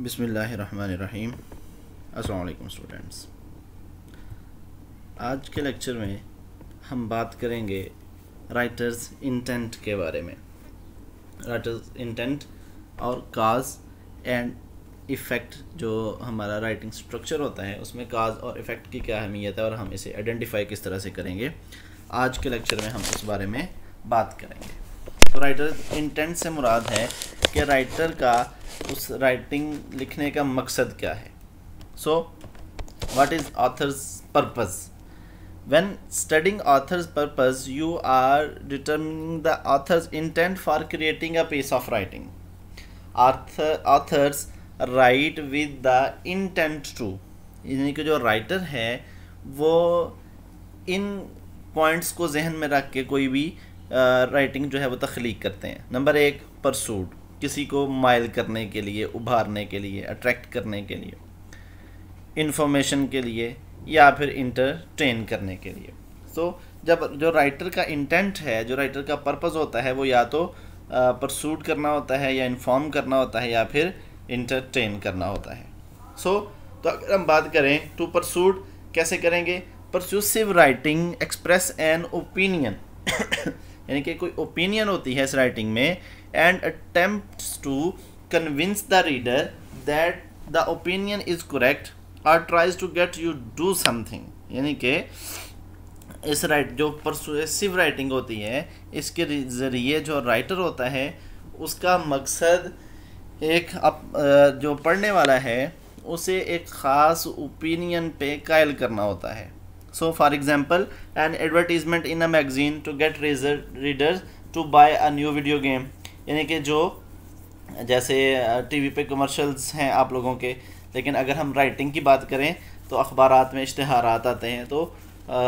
बिसमीम् अल्लाम स्टूडेंट्स आज के लेक्चर में हम बात करेंगे राइटर्स इंटेंट के बारे में राइटर्स इंटेंट और काज एंड इफ़ेक्ट जो हमारा राइटिंग स्ट्रक्चर होता है उसमें काज और इफ़ेक्ट की क्या अहमियत है और हम इसे आइडेंटिफाई किस तरह से करेंगे आज के लेक्चर में हम इस बारे में बात करेंगे राइटर इंटेंट से मुराद है कि राइटर का उस राइटिंग लिखने का मकसद क्या है so what is author's purpose when studying author's purpose you are determining the author's intent for creating a piece of writing author's write with the intent to यानी कि जो राइटर है वो इन पॉइंट्स को जहन में रख के कोई भी राइटिंग जो है वो तख्लीक करते हैं नंबर एक परसूट किसी को माइल करने के लिए उभारने के लिए अट्रैक्ट करने के लिए इंफॉर्मेशन के लिए या फिर इंटरटेन करने के लिए तो जब जो राइटर का इंटेंट है जो राइटर का पर्पज़ होता है वो या तो परसूट करना होता है या इन्फॉर्म करना होता है या फिर इंटरटेन करना होता है सो so, तो अगर हम बात करें टू परसूट कैसे करेंगे persuasive writing express an opinion यानी कि कोई ओपिनियन होती है इस राइटिंग में and attempt to convince the reader that the opinion is correct और tries to get you do something यानी कि इस राइट जो परसुएसिव राइटिंग होती है इसके ज़रिए जो राइटर होता है उसका मकसद एक अप, जो पढ़ने वाला है उसे एक ख़ास ओपिनियन पे कायल करना होता है so for example an advertisement in a magazine to get razor readers to buy a new video game यानी कि जो जैसे टीवी पे कमर्शल्स हैं आप लोगों के लेकिन अगर हम राइटिंग की बात करें तो अखबार में इश्तहार आते हैं तो आ,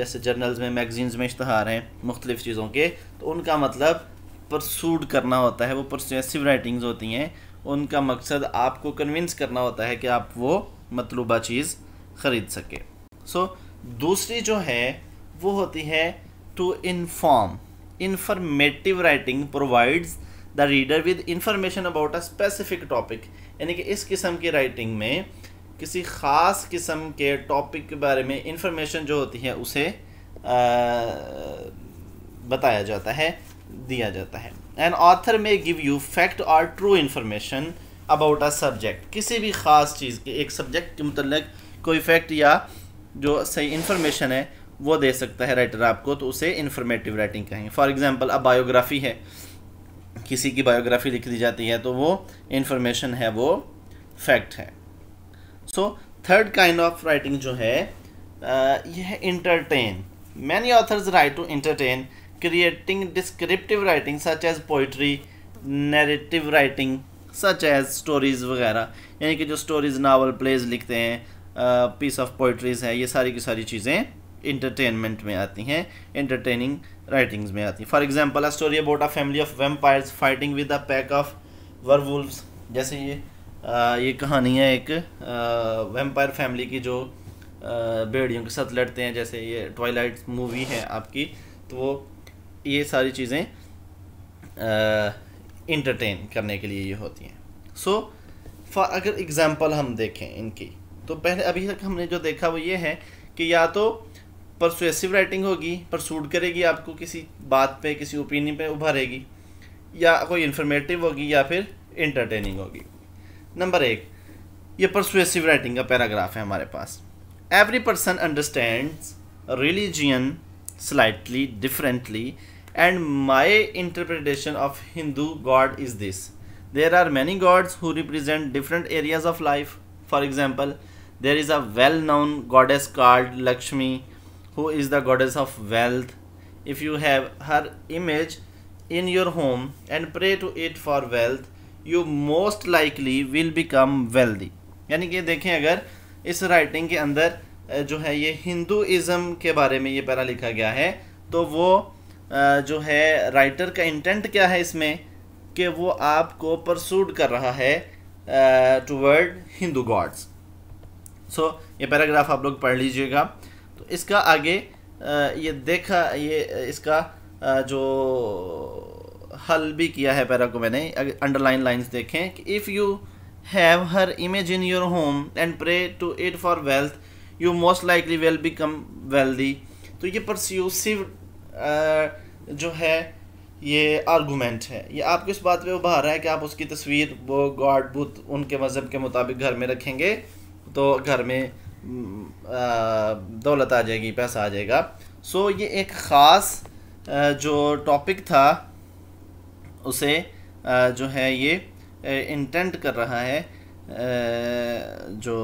जैसे जर्नल्स में मैगजीन्स में इश्तहार हैं मुख्तलिफ़ चीज़ों के तो उनका मतलब परसूड करना होता है वो परसिव राइटिंग्स होती हैं उनका मकसद आपको कन्विंस करना होता है कि आप वो मतलूबा चीज़ ख़रीद सकें सो so, दूसरी जो है वो होती है to inform informative writing provides the reader with information about a specific topic यानी कि इस किस्म की राइटिंग में किसी ख़ास किस्म के टॉपिक के बारे में इंफॉर्मेशन जो होती है उसे आ, बताया जाता है दिया जाता है an author may give you fact और true information about a subject किसी भी ख़ास चीज़ के एक सब्जेक्ट के मतलब कोई फैक्ट या जो सही इन्फॉर्मेशन है वो दे सकता है राइटर आपको तो उसे इन्फॉर्मेटिव राइटिंग कहेंगे फॉर एग्ज़ाम्पल अब बायोग्राफी है किसी की बायोग्राफी लिख दी जाती है तो वो इन्फॉर्मेशन है वो फैक्ट है so third kind of writing जो है यह है entertain many authors write to entertain creating descriptive writing such as poetry narrative writing such as stories वगैरह यानी कि जो स्टोरीज नावल प्लेज लिखते हैं पीस ऑफ पोइट्रीज़ है ये सारी की सारी चीज़ें इंटरटेनमेंट में आती हैं इंटरटेनिंग राइटिंग्स में आती हैं for example a story about a family of vampires fighting with a pack of werewolves जैसे ये आ, ये कहानी है एक वेम्पायर फैमिली की जो बेड़ियों के साथ लड़ते हैं जैसे ये टॉयलाइट मूवी है आपकी तो वो ये सारी चीज़ें इंटरटेन करने के लिए ये होती हैं सो so, अगर एग्ज़ाम्पल हम देखें इनकी तो पहले अभी तक हमने जो देखा वो ये है कि या तो परसुएसिव राइटिंग होगी परसूट करेगी आपको किसी बात पे किसी ओपिनियन पे उभरेगी या कोई इन्फॉर्मेटिव होगी या फिर इंटरटेनिंग होगी नंबर एक ये परसुएसिव राइटिंग का पैराग्राफ है हमारे पास every person understand religion slightly differently and my interpretation of Hindu god is this there are many gods who represent different areas of life for example there is a well-known goddess called Lakshmi who is the goddess of wealth. If you have her image in your home and pray to it for wealth, you most likely will become wealthy. yani ki dekhen agar is writing ke andar जो है ये हिंदूज़म के बारे में ये para लिखा गया है तो वो जो है राइटर का इंटेंट क्या है इसमें कि वो आपको परसूड कर रहा है टुवर्ड हिंदू गॉड्स सो ये पैराग्राफ आप लोग पढ़ लीजिएगा तो इसका आगे ये देखा ये इसका जो हल भी किया है पैरा को मैंने अंडरलाइन लाइंस देखें कि if you have her image in your home and pray to it for wealth you most likely will become wealthy तो ये परस्यूसिव जो है ये आर्गूमेंट है ये आपको इस बात पे उभार रहा है कि आप उसकी तस्वीर वो गॉड बुद्ध उनके मज़हब के मुताबिक घर में रखेंगे तो घर में दौलत आ जाएगी पैसा आ जाएगा सो ये एक ख़ास जो टॉपिक था उसे जो है ये इंटेंट कर रहा है जो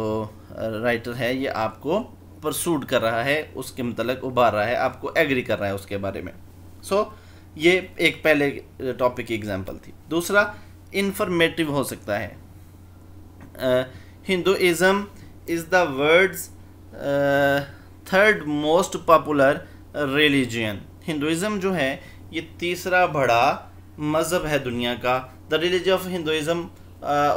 राइटर है ये आपको परसूड कर रहा है उसके मतलब उभार रहा है आपको एग्री कर रहा है उसके बारे में सो so, ये एक पहले टॉपिक की एग्जांपल थी दूसरा इन्फॉर्मेटिव हो सकता है Hinduism is the world third most popular religion Hinduism जो है ये तीसरा बड़ा मज़हब है दुनिया का the religion of Hinduism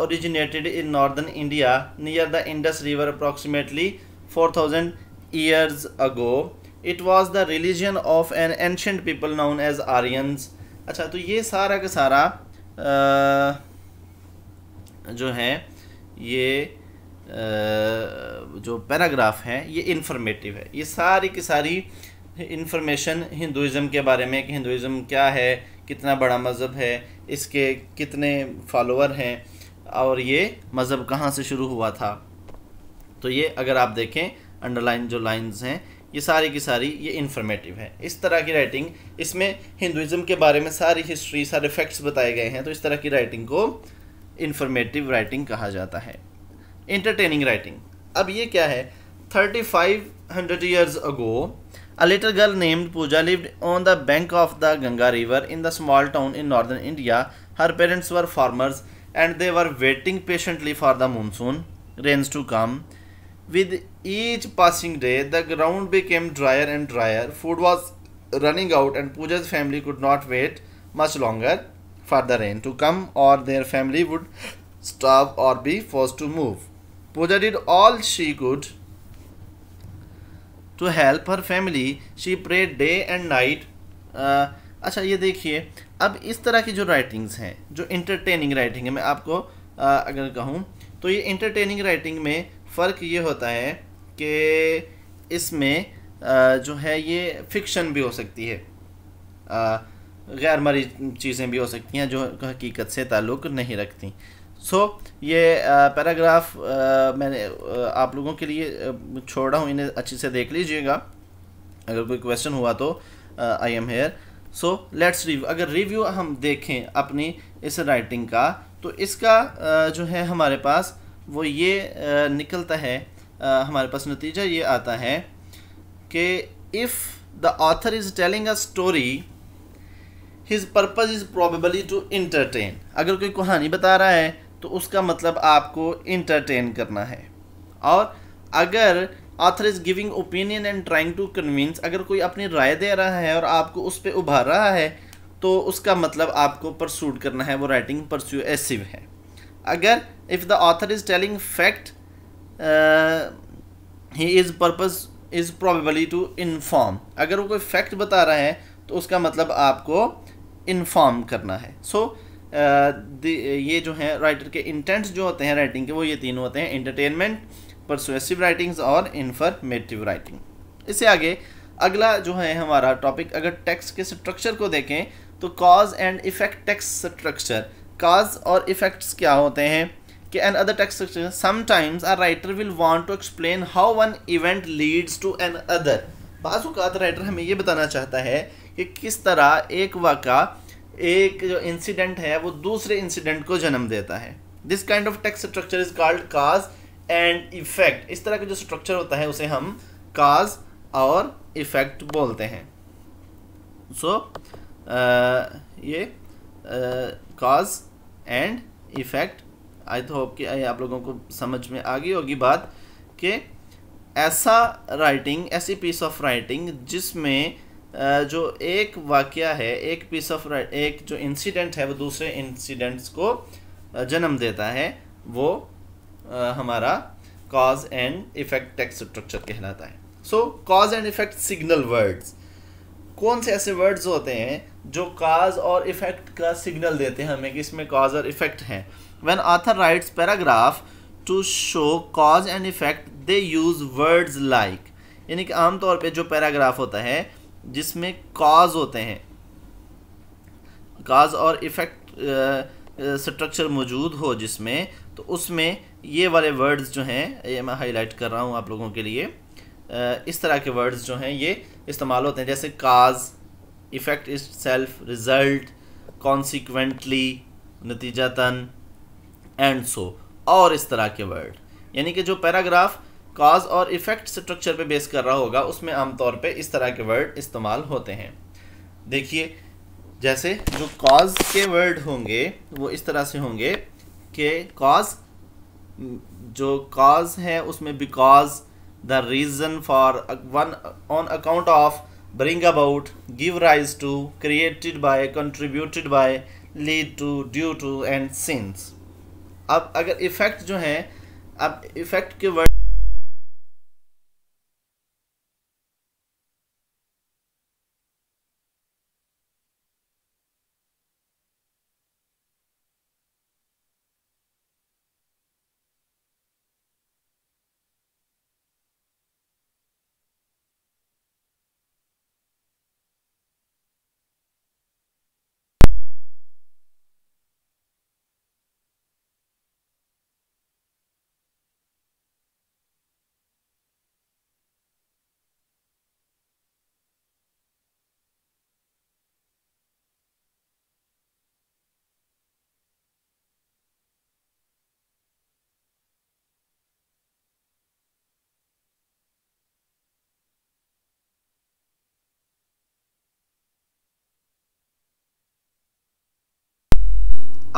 originated in northern India near the Indus river approximately four thousand years ago it was the religion of an ancient people known as Aryans अच्छा तो ये सारा का सारा आ, uh, जो है ये जो पैराग्राफ हैं ये इन्फॉर्मेटिव है ये सारी की सारी इन्फॉर्मेशन हिंदुज़म के बारे में कि हिंदुज़म क्या है कितना बड़ा मज़हब है इसके कितने फॉलोअर हैं और ये मज़हब कहाँ से शुरू हुआ था तो ये अगर आप देखें अंडरलाइन जो लाइंस हैं ये सारी की सारी ये इन्फॉर्मेटिव है इस तरह की राइटिंग इसमें हिंदुज़म के बारे में सारी हिस्ट्री सारे फैक्ट्स बताए गए हैं तो इस तरह की राइटिंग को इन्फॉर्मेटिव राइटिंग कहा जाता है इंटरटेनिंग राइटिंग अब ये क्या है thirty five hundred years ago a little girl named Pooja lived on the bank of the Ganga river in the small town in northern India her parents were farmers and they were waiting patiently for the monsoon rains to come with each passing day the ground became drier and drier food was running out and Pooja family could not wait much longer for the rain to come or their family would starve or be forced to move. Pooja did all she could to help her family. She prayed day and night. Uh, अच्छा ये देखिए अब इस तरह की जो writings हैं जो इंटरटेनिंग राइटिंग है मैं आपको आ, अगर कहूँ तो ये इंटरटेनिंग राइटिंग में फ़र्क ये होता है कि इसमें जो है ये फिक्शन भी हो सकती है आ, गैर मरी चीज़ें भी हो सकती हैं जो हकीकत से ताल्लुक़ नहीं रखती सो so, ये पैराग्राफ मैंने आप लोगों के लिए छोड़ रहा हूँ इन्हें अच्छे से देख लीजिएगा अगर कोई क्वेश्चन हुआ तो I am here so let's review अगर रिव्यू हम देखें अपनी इस राइटिंग का तो इसका आ, जो है हमारे पास वो ये आ, निकलता है हमारे पास नतीजा ये आता है कि if the author is telling a story his purpose is probably to entertain अगर कोई कहानी बता रहा है तो उसका मतलब आपको इंटरटेन करना है और अगर author is giving opinion and trying to convince अगर कोई अपनी राय दे रहा है और आपको उस पर उभार रहा है तो उसका मतलब आपको परसूट करना है वो राइटिंग परसुएसिव है अगर if the author is telling fact his purpose is probably to inform अगर वो कोई फैक्ट बता रहा है तो उसका मतलब आपको इन्फॉर्म करना है सो so, uh, ये जो है राइटर के इंटेंट्स जो होते हैं राइटिंग के वो ये तीन होते हैं इंटरटेनमेंट परसुएसिव राइटिंग्स और इन्फॉर्मेटिव राइटिंग इससे आगे अगला जो है हमारा टॉपिक अगर टेक्स्ट के स्ट्रक्चर को देखें तो cause and effect text structure cause और इफेक्ट्स क्या होते हैं कि another text structure sometimes a writer will want to explain how one event leads to another बाज़ात राइटर हमें ये बताना चाहता है कि किस तरह एक वाक़ा एक जो इंसिडेंट है वो दूसरे इंसिडेंट को जन्म देता है this kind of text structure is called cause and effect इस तरह का जो स्ट्रक्चर होता है उसे हम काज और इफेक्ट बोलते हैं सो so, uh, ये काज एंड इफेक्ट आई तो होप कि आप लोगों को समझ में आ गई होगी बात कि ऐसा राइटिंग ऐसी पीस ऑफ राइटिंग जिसमें जो एक वाक्य है एक पीस ऑफ एक जो इंसिडेंट है वो दूसरे इंसिडेंट्स को जन्म देता है वो हमारा cause and effect text structure कहलाता है so cause and effect signal words कौन से ऐसे वर्ड्स होते हैं जो काज और इफ़ेक्ट का सिग्नल देते हैं हमें कि इसमें काज और इफ़ेक्ट हैं when author writes paragraph to show cause and effect they use words like यानी कि आमतौर पे जो पैराग्राफ होता है जिसमें काज होते हैं काज और इफ़ेक्ट स्ट्रक्चर मौजूद हो जिसमें तो उसमें ये वाले वर्ड्स जो हैं ये मैं हाईलाइट कर रहा हूँ आप लोगों के लिए इस तरह के वर्ड्स जो हैं ये इस्तेमाल होते हैं जैसे cause effect is self result consequently नतीजतन एंड सो और इस तरह के वर्ड यानी कि जो पैराग्राफ काज और इफ़ेक्ट स्ट्रक्चर पे बेस कर रहा होगा उसमें आमतौर पे इस तरह के वर्ड इस्तेमाल होते हैं देखिए जैसे जो काज के वर्ड होंगे वो इस तरह से होंगे कि काज जो काज है उसमें because the reason for one on account of bring about give rise to created by contributed by lead to due to and since अब अगर इफ़ेक्ट जो हैं अब इफ़ेक्ट के word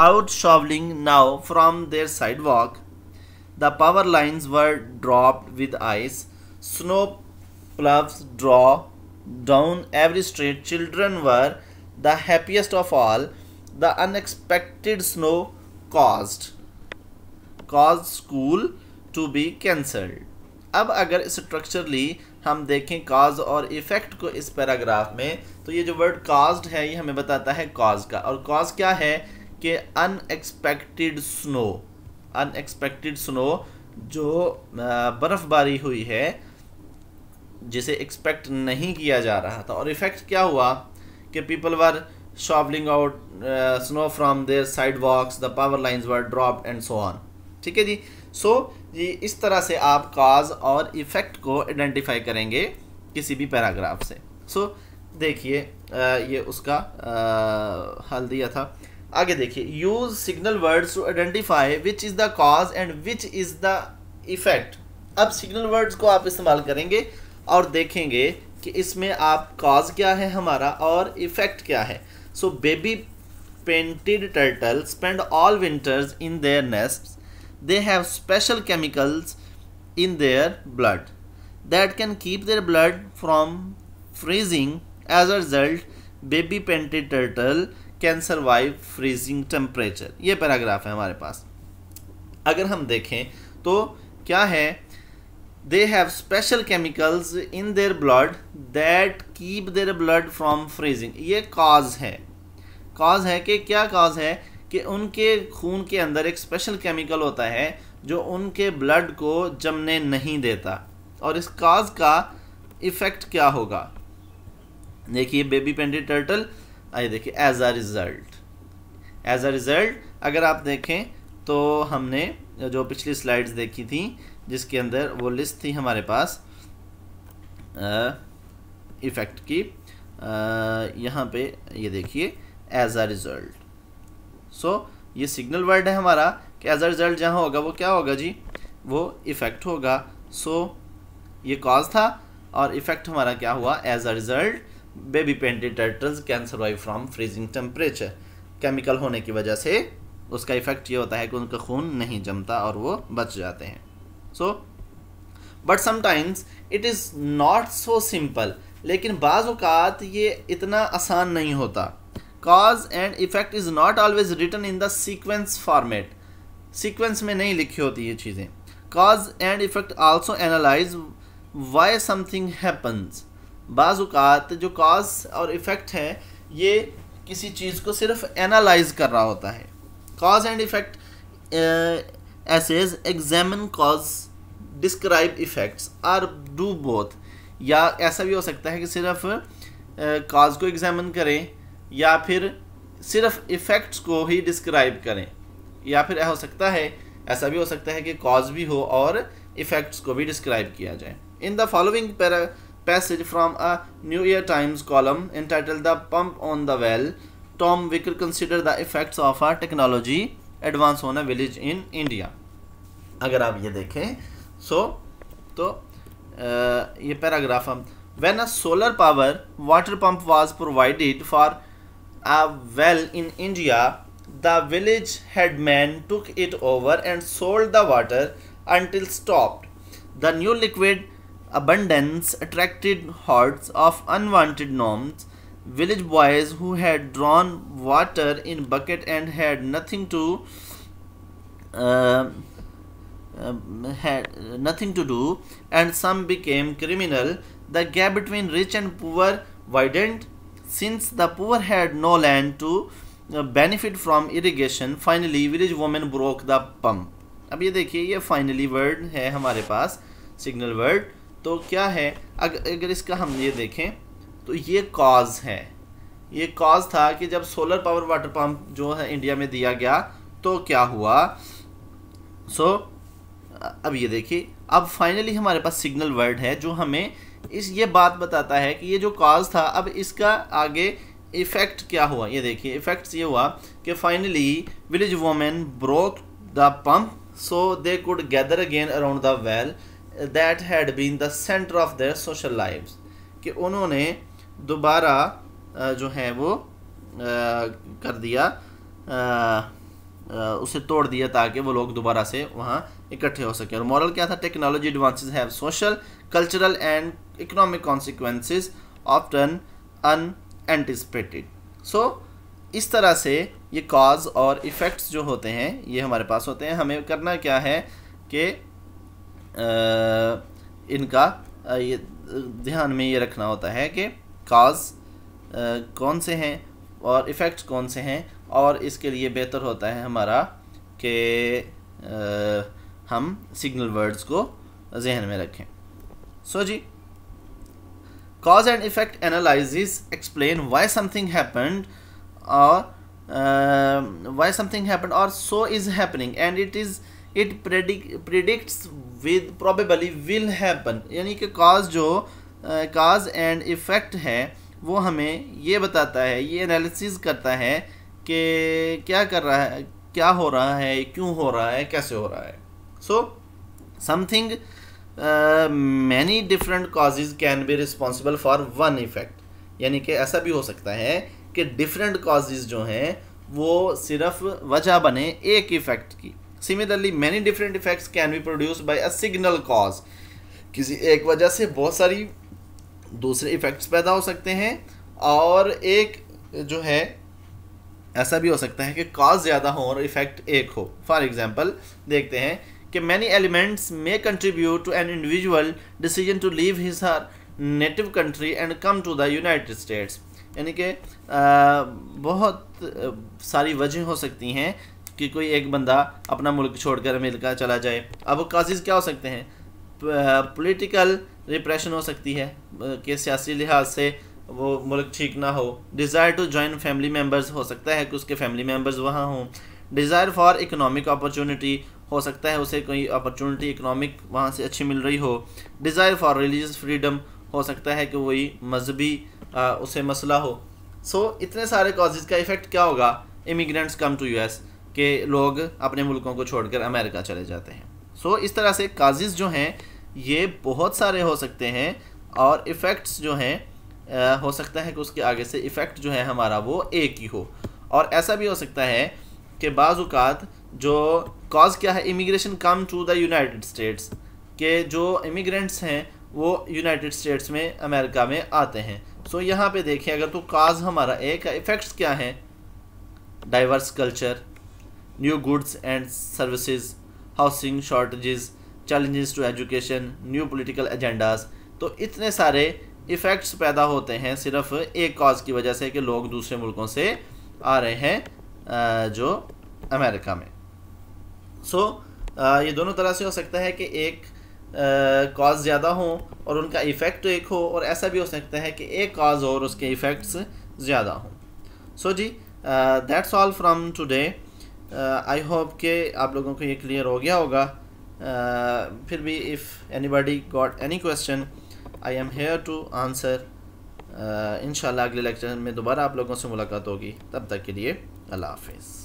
out shoveling now from their sidewalk. The power lines were dropped with ice. Snow plows draw down every street. Children were the happiest of all. The unexpected snow caused caused school to be cancelled. अब अगर structurally हम देखें काज और effect को इस paragraph में तो ये जो वर्ड काज्ड है ये हमें बताता है काज का और काज क्या है कि अनएक्सपेक्टेड स्नो अनएक्सपेक्टेड स्नो जो बर्फ़बारी हुई है जिसे एक्सपेक्ट नहीं किया जा रहा था और इफ़ेक्ट क्या हुआ कि people were shoveling out snow from their sidewalks the power lines were drop and so on ठीक है जी सो so, ये इस तरह से आप काज और इफ़ेक्ट को आइडेंटिफाई करेंगे किसी भी पैराग्राफ से सो so, देखिए ये उसका आ, हल दिया था आगे देखिए use signal words to identify which is the cause and which is the effect अब सिग्नल वर्ड्स को आप इस्तेमाल करेंगे और देखेंगे कि इसमें आप कॉज क्या है हमारा और इफेक्ट क्या है so baby painted turtle spend all winters in their nest they have special chemicals in their blood that can keep their blood from freezing as a result baby painted turtle can survive freezing temperature ये paragraph है हमारे पास अगर हम देखें तो क्या है they have special chemicals in their blood that keep their blood from freezing ये काज है काज है कि क्या काज है कि उनके खून के अंदर एक स्पेशल केमिकल होता है जो उनके ब्लड को जमने नहीं देता और इस काज का इफ़ेक्ट क्या होगा देखिए बेबी पेंडी टर्टल आइए देखिए as a result as a result अगर आप देखें तो हमने जो पिछली स्लाइड्स देखी थी जिसके अंदर वो लिस्ट थी हमारे पास इफ़ेक्ट की यहाँ पे ये देखिए एज आ रिज़ल्ट सो ये सिग्नल वर्ड है हमारा कि एज आ रिज़ल्ट जहाँ होगा वो क्या होगा जी वो इफ़ेक्ट होगा सो so, ये कॉज था और इफ़ेक्ट हमारा क्या हुआ as a result baby painted turtles can survive from freezing temperature chemical होने की वजह से उसका इफेक्ट ये होता है कि उनका खून नहीं जमता और वो बच जाते हैं so but sometimes it is not so simple लेकिन बाज़ात ये इतना आसान नहीं होता cause and effect is not always written in the sequence format sequence में नहीं लिखी होती ये चीज़ें cause and effect also analyse why something happens बाज़ात जो काज और इफ़ेक्ट है ये किसी चीज़ को सिर्फ एनालाइज कर रहा होता है cause and effect essays examine cause describe effects or do both या ऐसा भी हो सकता है कि सिर्फ कॉज uh, को एग्जामिन करें या फिर सिर्फ इफ़ेक्ट्स को ही डिस्क्राइब करें या फिर हो सकता है ऐसा भी हो सकता है कि कॉज भी हो और इफ़ेक्ट्स को भी डिस्क्राइब किया जाए in the following para passage from a New York Times column entitled The Pump on the Well, Tom Wicker considered the effects of a technology advance on a village in India. अगर आप ये देखें so, तो आ, ये paragraph हम when a solar power water pump was provided for a well in India, the village headman took it over and sold the water until stopped. The new liquid abundance attracted hordes of unwanted gnomes, village boys who had drawn water in bucket and had nothing to uh, um, had nothing to do and some became criminal the gap between rich and poor widened since the poor had no land to uh, benefit from irrigation finally village woman broke the pump अब ये देखिए ये finally word है हमारे पास signal word तो क्या है अगर अगर इसका हम ये देखें तो ये कॉज है ये कॉज था कि जब सोलर पावर वाटर पम्प जो है इंडिया में दिया गया तो क्या हुआ सो so, अब ये देखिए अब फाइनली हमारे पास सिग्नल वर्ड है जो हमें इस ये बात बताता है कि ये जो कॉज था अब इसका आगे इफ़ेक्ट क्या हुआ ये देखिए इफ़ेक्ट्स ये हुआ कि finally village women broke the pump so they could gather again around the well that had been the centre of their social lifes कि उन्होंने दोबारा जो है वो कर दिया उसे तोड़ दिया ताकि वो लोग दोबारा से वहाँ इकट्ठे हो सके और मॉरल क्या था technology advances have social cultural and economic consequences often unanticipated so इस तरह से ये कॉज और इफ़ेक्ट्स जो होते हैं ये हमारे पास होते हैं हमें करना क्या है कि आ, इनका ये ध्यान में ये रखना होता है कि काज कौन से हैं और इफ़ेक्ट कौन से हैं और इसके लिए बेहतर होता है हमारा कि हम सिग्नल वर्ड्स को जहन में रखें सो so, जी cause and effect analysis explain why something happened और वाई समथिंग हैपन्ड और so is happening and it is it predicts with probably will happen यानी कि काज जो काज एंड इफ़ेक्ट है वो हमें ये बताता है ये एनालिसिस करता है कि क्या कर रहा है क्या हो रहा है क्यों हो रहा है कैसे हो रहा है so something many different causes can be responsible for one effect यानी कि ऐसा भी हो सकता है कि डिफरेंट काजेज जो हैं वो सिर्फ वजह बने एक इफ़ेक्ट की similarly many different effects can be produce by a single cause किसी एक वजह से बहुत सारी दूसरे इफेक्ट्स पैदा हो सकते हैं और एक जो है ऐसा भी हो सकता है कि कॉज ज़्यादा हो और इफेक्ट एक हो फॉर एग्ज़ाम्पल देखते हैं कि many elements may contribute to an individual decision to leave his her native country and come to the United States यानी कि बहुत सारी वजह हो सकती हैं कि कोई एक बंदा अपना मुल्क छोड़कर अमेरिका चला जाए अब काजिज़ क्या हो सकते हैं पॉलिटिकल रिप्रेशन हो सकती है कि सियासी लिहाज से वो मुल्क ठीक ना हो desire to join family members हो सकता है कि उसके फैमिली मेम्बर्स वहाँ हों डिज़ायर फॉर इकनॉमिक अपॉर्चुनिटी हो सकता है उसे कोई अपॉर्चुनिटी इकनॉमिक वहाँ से अच्छी मिल रही हो डिज़ायर फॉर रिलीजस फ्रीडम हो सकता है कि वही मजहबी उसे मसला हो सो so, इतने सारे काजेज़ का इफ़ेक्ट क्या होगा immigrants come to U S के लोग अपने मुल्कों को छोड़कर अमेरिका चले जाते हैं सो so, इस तरह से काजिज़ जो हैं ये बहुत सारे हो सकते हैं और इफ़ेक्ट्स जो हैं हो सकता है कि उसके आगे से इफ़ेक्ट जो है हमारा वो एक ही हो और ऐसा भी हो सकता है कि बाज़ात जो काज़ क्या है immigration come to the United States के जो इमिग्रेंट्स हैं वो यूनाइटेड स्टेट्स में अमेरिका में आते हैं सो so, यहाँ पे देखें अगर तो काज हमारा एक इफ़ेक्ट्स क्या हैं diverse culture new goods and services, housing shortages, challenges to education, new political agendas. तो इतने सारे इफ़ेक्ट्स पैदा होते हैं सिर्फ एक कॉज की वजह से कि लोग दूसरे मुल्कों से आ रहे हैं जो अमेरिका में सो so, ये दोनों तरह से हो सकता है कि एक कॉज ज़्यादा हो और उनका इफ़ेक्ट एक हो और ऐसा भी हो सकता है कि एक कॉज और उसके इफ़ेक्ट्स ज़्यादा हों सो so, जी that's all from today I hope के आप लोगों को ये क्लियर हो गया होगा uh, फिर भी if anybody got any question I am here to answer इन अगले लेक्चर में दोबारा आप लोगों से मुलाकात होगी तब तक के लिए अल्लाह हाफिज़